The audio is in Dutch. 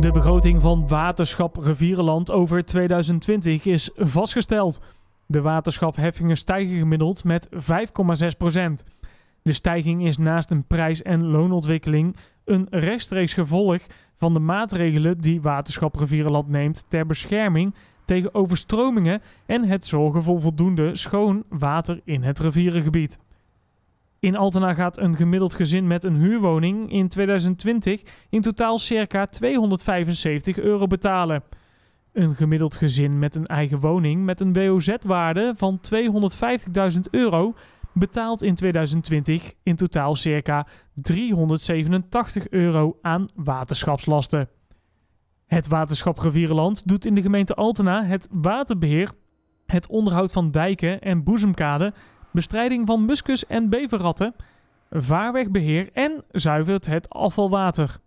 De begroting van waterschap Rivierenland over 2020 is vastgesteld. De waterschapheffingen stijgen gemiddeld met 5,6 De stijging is naast een prijs- en loonontwikkeling een rechtstreeks gevolg van de maatregelen die Waterschap Rivierenland neemt ter bescherming tegen overstromingen en het zorgen voor voldoende schoon water in het rivierengebied. In Altena gaat een gemiddeld gezin met een huurwoning in 2020 in totaal circa 275 euro betalen. Een gemiddeld gezin met een eigen woning met een WOZ-waarde van 250.000 euro betaalt in 2020 in totaal circa 387 euro aan waterschapslasten. Het waterschap Revierenland doet in de gemeente Altena het waterbeheer, het onderhoud van dijken en boezemkaden bestrijding van muskus en beverratten, vaarwegbeheer en zuivert het afvalwater.